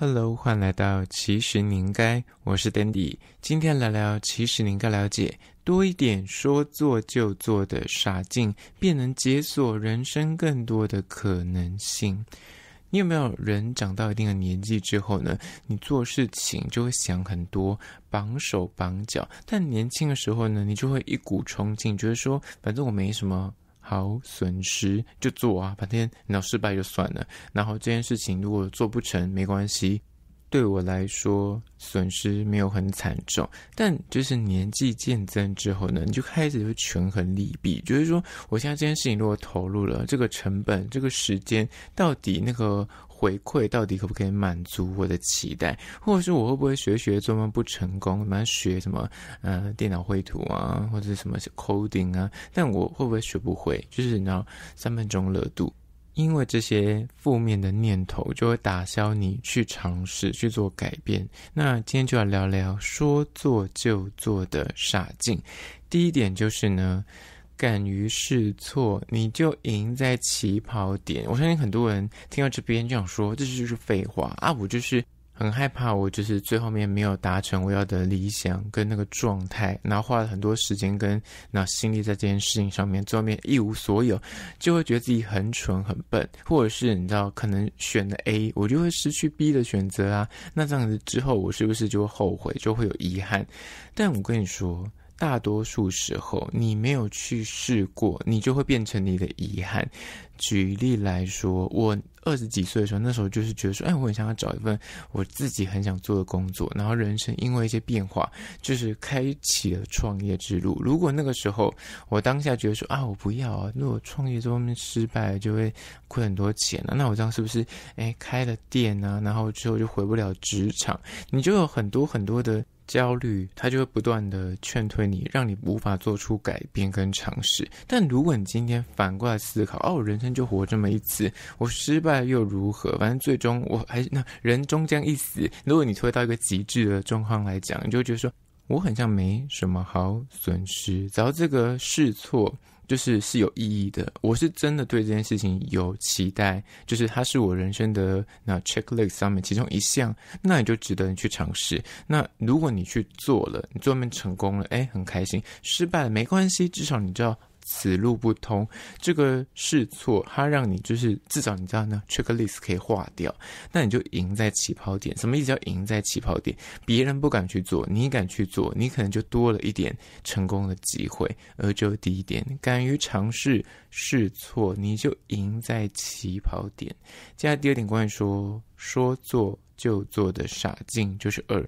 Hello，欢迎来到其实你应该，我是 Dandy，今天聊聊其实你应该了解多一点，说做就做的傻劲，便能解锁人生更多的可能性。你有没有人长到一定的年纪之后呢？你做事情就会想很多，绑手绑脚，但年轻的时候呢，你就会一股冲劲，觉得说反正我没什么。好，损失就做啊，反正你要失败就算了。然后这件事情如果做不成，没关系。对我来说，损失没有很惨重，但就是年纪渐增之后呢，你就开始会权衡利弊，就是说，我现在这件事情如果投入了这个成本、这个时间，到底那个回馈到底可不可以满足我的期待，或者是我会不会学学做梦不成功，马上学什么呃电脑绘图啊，或者什么 coding 啊，但我会不会学不会？就是你知道三分钟热度。因为这些负面的念头就会打消你去尝试去做改变。那今天就要聊聊说做就做的傻劲。第一点就是呢，敢于试错，你就赢在起跑点。我相信很多人听到这边就想说，这就是废话啊，我就是。很害怕，我就是最后面没有达成我要的理想跟那个状态，然后花了很多时间跟那心力在这件事情上面，最后面一无所有，就会觉得自己很蠢很笨，或者是你知道，可能选了 A，我就会失去 B 的选择啊，那这样子之后，我是不是就会后悔，就会有遗憾？但我跟你说。大多数时候，你没有去试过，你就会变成你的遗憾。举例来说，我二十几岁的时候，那时候就是觉得说，哎，我很想要找一份我自己很想做的工作。然后，人生因为一些变化，就是开启了创业之路。如果那个时候我当下觉得说，啊，我不要啊，那我创业这方面失败，就会亏很多钱啊。那我这样是不是，哎，开了店啊，然后之后就回不了职场，你就有很多很多的。焦虑，它就会不断的劝退你，让你无法做出改变跟尝试。但如果你今天反过来思考，哦，人生就活这么一次，我失败又如何？反正最终我还那人终将一死。如果你推到一个极致的状况来讲，你就觉得说，我很像没什么好损失，只要这个试错。就是是有意义的，我是真的对这件事情有期待，就是它是我人生的那 check list 上面其中一项，那你就值得你去尝试。那如果你去做了，你做面成功了，哎，很开心；失败了没关系，至少你知道。死路不通，这个试错，它让你就是至少你知道呢，checklist 可以化掉，那你就赢在起跑点。什么意思？叫赢在起跑点？别人不敢去做，你敢去做，你可能就多了一点成功的机会。而有第一点，敢于尝试试错，你就赢在起跑点。接下来第二点，关于说说做就做的傻劲，就是二。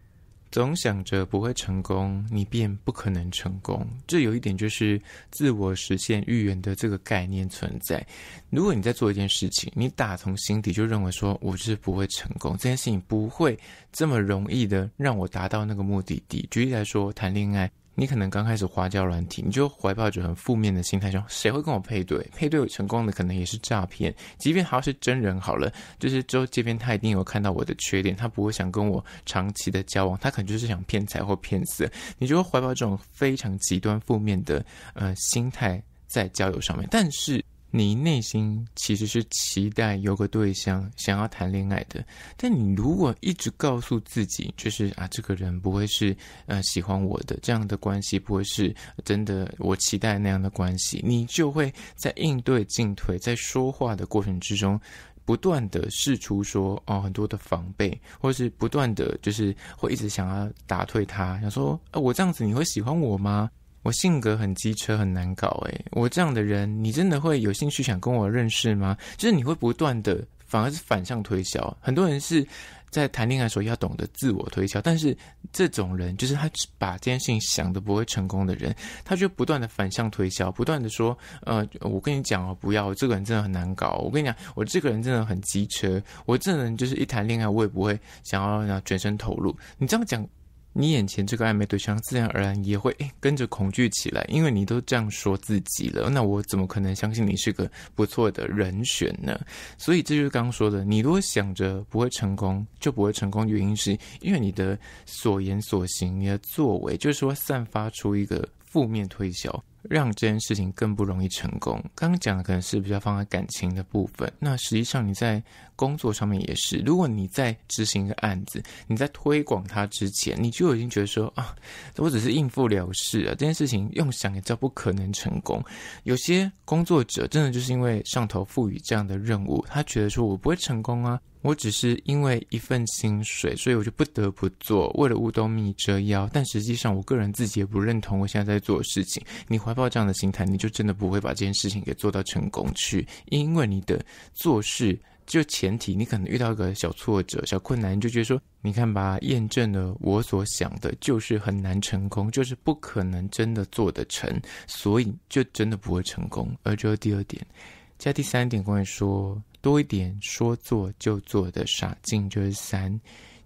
总想着不会成功，你便不可能成功。这有一点就是自我实现预言的这个概念存在。如果你在做一件事情，你打从心底就认为说，我是不会成功，这件事情不会这么容易的让我达到那个目的地。举例来说，谈恋爱。你可能刚开始花椒软体，你就怀抱着很负面的心态，说谁会跟我配对？配对成功的可能也是诈骗。即便他是真人好了，就是之后这边他一定有看到我的缺点，他不会想跟我长期的交往，他可能就是想骗财或骗色。你就会怀抱这种非常极端负面的呃心态在交友上面，但是。你内心其实是期待有个对象，想要谈恋爱的。但你如果一直告诉自己，就是啊，这个人不会是呃喜欢我的，这样的关系不会是真的。我期待那样的关系，你就会在应对进退，在说话的过程之中，不断的试出说哦很多的防备，或是不断的就是会一直想要打退他，想说啊，我这样子你会喜欢我吗？我性格很机车，很难搞。哎，我这样的人，你真的会有兴趣想跟我认识吗？就是你会不断的，反而是反向推销。很多人是在谈恋爱的时候要懂得自我推销，但是这种人就是他把这件事情想的不会成功的人，他就不断的反向推销，不断的说：“呃，我跟你讲哦，不要，这个人真的很难搞。我跟你讲，我这个人真的很机车，我这人就是一谈恋爱我也不会想要让全身投入。”你这样讲。你眼前这个暧昧对象，自然而然也会跟着恐惧起来，因为你都这样说自己了，那我怎么可能相信你是个不错的人选呢？所以这就是刚刚说的，你如果想着不会成功，就不会成功，原因是因为你的所言所行，你的作为，就是说散发出一个负面推销。让这件事情更不容易成功。刚刚讲的可能是比较放在感情的部分，那实际上你在工作上面也是，如果你在执行一个案子，你在推广它之前，你就已经觉得说啊，我只是应付了事啊，这件事情用想也叫不可能成功。有些工作者真的就是因为上头赋予这样的任务，他觉得说我不会成功啊。我只是因为一份薪水，所以我就不得不做，为了乌冬蜜遮腰。但实际上，我个人自己也不认同我现在在做的事情。你怀抱这样的心态，你就真的不会把这件事情给做到成功去，因为你的做事就前提，你可能遇到一个小挫折、小困难，你就觉得说，你看吧，验证了我所想的，就是很难成功，就是不可能真的做得成，所以就真的不会成功。而这是第二点，加第三点，关于说。多一点说做就做的傻劲，就是三。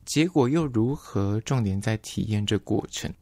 结果又如何？重点在体验这过程，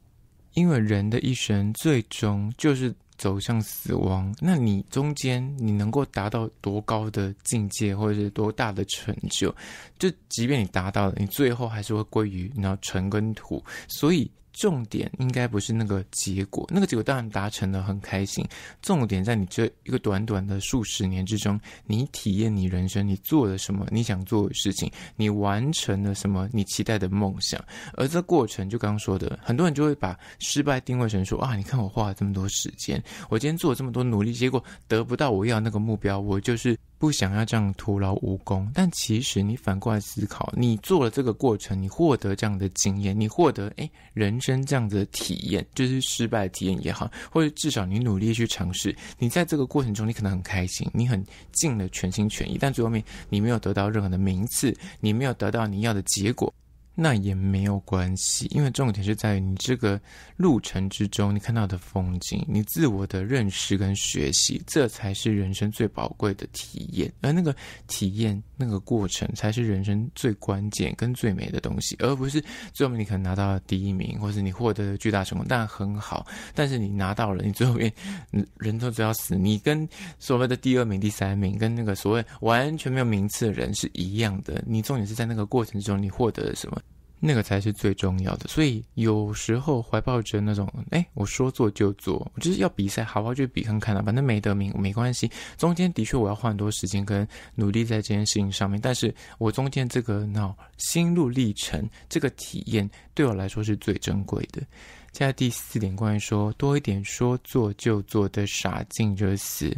因为人的一生最终就是走向死亡。那你中间你能够达到多高的境界，或者是多大的成就，就即便你达到了，你最后还是会归于你要尘跟土。所以。重点应该不是那个结果，那个结果当然达成的很开心。重点在你这一个短短的数十年之中，你体验你人生，你做了什么，你想做的事情，你完成了什么，你期待的梦想。而这过程，就刚刚说的，很多人就会把失败定位成说啊，你看我花了这么多时间，我今天做了这么多努力，结果得不到我要那个目标，我就是。不想要这样徒劳无功，但其实你反过来思考，你做了这个过程，你获得这样的经验，你获得哎人生这样子的体验，就是失败的体验也好，或者至少你努力去尝试，你在这个过程中你可能很开心，你很尽了全心全意，但最后面你没有得到任何的名次，你没有得到你要的结果。那也没有关系，因为重点是在于你这个路程之中，你看到的风景，你自我的认识跟学习，这才是人生最宝贵的体验。而那个体验，那个过程，才是人生最关键跟最美的东西，而不是最后面你可能拿到了第一名，或是你获得了巨大成功，那很好。但是你拿到了，你最后面人都只要死，你跟所谓的第二名、第三名，跟那个所谓完全没有名次的人是一样的。你重点是在那个过程之中，你获得了什么？那个才是最重要的，所以有时候怀抱着那种，哎，我说做就做，我就是要比赛，好不好？就比看看了，反正没得名没关系。中间的确我要花很多时间跟努力在这件事情上面，但是我中间这个脑心路历程这个体验，对我来说是最珍贵的。现在第四点，关于说多一点，说做就做的傻劲，就是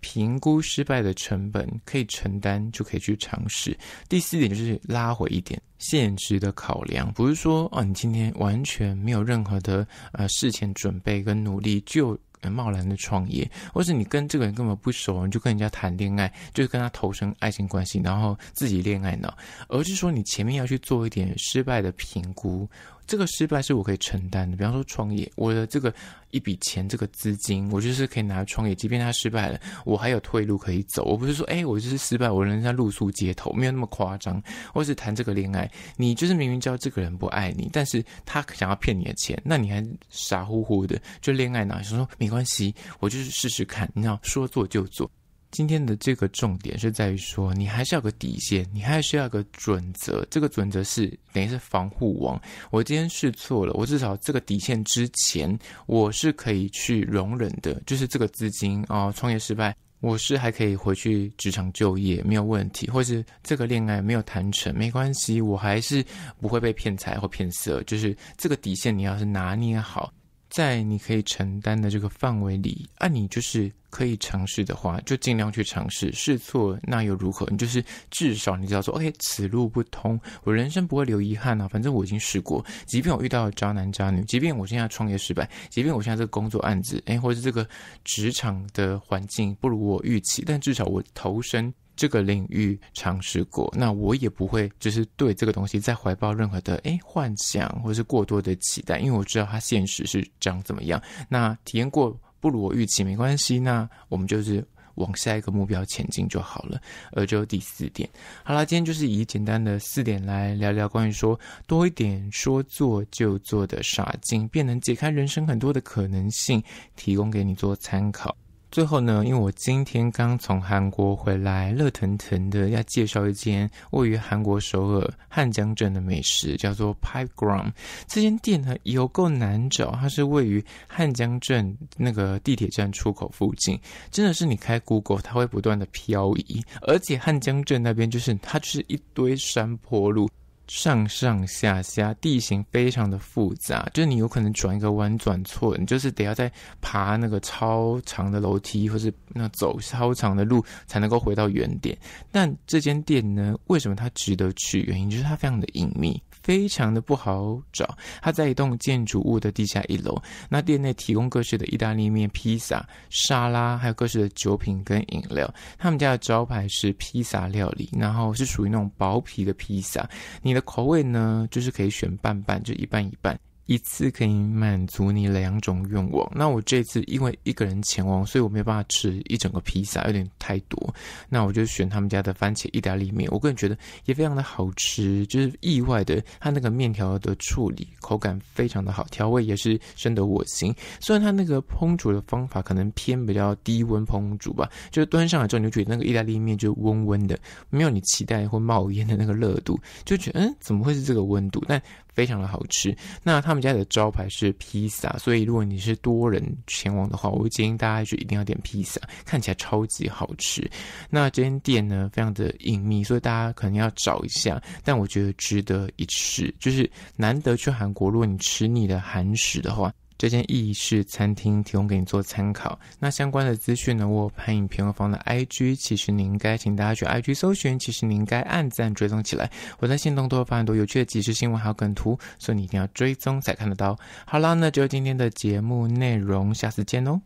评估失败的成本可以承担就可以去尝试。第四点就是拉回一点现实的考量，不是说啊，你今天完全没有任何的呃事前准备跟努力就贸然的创业，或是你跟这个人根本不熟，你就跟人家谈恋爱，就跟他投身爱情关系，然后自己恋爱脑，而是说你前面要去做一点失败的评估。这个失败是我可以承担的，比方说创业，我的这个一笔钱，这个资金，我就是可以拿创业，即便它失败了，我还有退路可以走。我不是说，哎，我就是失败，我人家露宿街头，没有那么夸张。或是谈这个恋爱，你就是明明知道这个人不爱你，但是他想要骗你的钱，那你还傻乎乎的就恋爱呢？说没关系，我就是试试看，你知道，说做就做。今天的这个重点是在于说，你还是要个底线，你还需要个准则。这个准则是等于是防护网。我今天试错了，我至少这个底线之前我是可以去容忍的，就是这个资金啊，创业失败，我是还可以回去职场就业没有问题，或是这个恋爱没有谈成没关系，我还是不会被骗财或骗色。就是这个底线，你要是拿捏好。在你可以承担的这个范围里，按你就是可以尝试的话，就尽量去尝试试错，那又如何？你就是至少你知道说，OK，此路不通，我人生不会留遗憾啊。反正我已经试过，即便我遇到渣男渣女，即便我现在创业失败，即便我现在这个工作案子哎，或者这个职场的环境不如我预期，但至少我投身。这个领域尝试过，那我也不会就是对这个东西再怀抱任何的诶幻想或是过多的期待，因为我知道它现实是长怎么样。那体验过不如我预期没关系，那我们就是往下一个目标前进就好了。而就第四点，好啦，今天就是以简单的四点来聊聊关于说多一点说做就做的傻劲，便能解开人生很多的可能性，提供给你做参考。最后呢，因为我今天刚从韩国回来，热腾腾的要介绍一间位于韩国首尔汉江镇的美食，叫做 Pipe Ground。这间店呢有够难找，它是位于汉江镇那个地铁站出口附近，真的是你开 Google，它会不断的漂移，而且汉江镇那边就是它就是一堆山坡路。上上下下，地形非常的复杂，就是你有可能转一个弯转错，你就是得要再爬那个超长的楼梯，或是那走超长的路才能够回到原点。但这间店呢，为什么它值得去？原因就是它非常的隐秘，非常的不好找。它在一栋建筑物的地下一楼。那店内提供各式的意大利面、披萨、沙拉，还有各式的酒品跟饮料。他们家的招牌是披萨料理，然后是属于那种薄皮的披萨。你。口味呢，就是可以选半半，就一半一半。一次可以满足你两种愿望。那我这次因为一个人前往，所以我没有办法吃一整个披萨，有点太多。那我就选他们家的番茄意大利面。我个人觉得也非常的好吃，就是意外的，它那个面条的处理口感非常的好，调味也是深得我心。虽然它那个烹煮的方法可能偏比较低温烹煮吧，就是端上来之后你就觉得那个意大利面就温温的，没有你期待会冒烟的那个热度，就觉得嗯，怎么会是这个温度？但非常的好吃，那他们家的招牌是披萨，所以如果你是多人前往的话，我会建议大家就一定要点披萨，看起来超级好吃。那这间店呢，非常的隐秘，所以大家可能要找一下，但我觉得值得一试，就是难得去韩国，如果你吃腻的韩食的话。这间意式餐厅提供给你做参考。那相关的资讯呢？我拍影片方的 IG，其实你应该请大家去 IG 搜寻。其实你应该按赞追踪起来，我在行动都会发很多有趣的即时新闻，还有梗图，所以你一定要追踪才看得到。好啦，那就今天的节目内容，下次见哦。